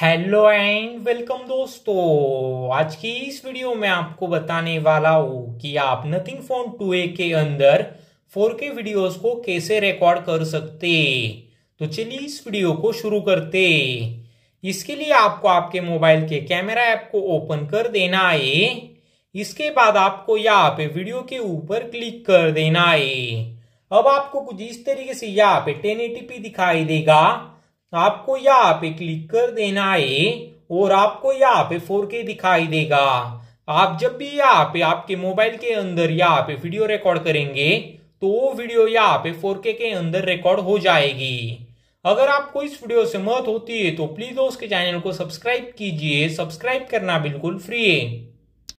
hello and welcome दोस्तों आज की इस वीडियो में आपको बताने वाला हूँ कि आप नथिंग फोन टू ए के अंदर 4K वीडियोस को कैसे रिकॉर्ड कर सकते तो चलिए इस वीडियो को शुरू करते इसके लिए आपको आपके मोबाइल के कैमरा ऐप को ओपन कर देना है इसके बाद आपको यहाँ पे वीडियो के ऊपर क्लिक कर देना है अब आपको कुछ इस तरीके से यहाँ पे टेन दिखाई देगा आपको यहाँ पे क्लिक कर देना है और आपको यहाँ पे 4K दिखाई देगा आप जब भी यहाँ पे आपके मोबाइल के अंदर यहाँ पे वीडियो रिकॉर्ड करेंगे तो वो वीडियो यहाँ पे 4K के अंदर रिकॉर्ड हो जाएगी अगर आपको इस वीडियो से मत होती है तो प्लीज उसके चैनल को सब्सक्राइब कीजिए सब्सक्राइब करना बिल्कुल फ्री है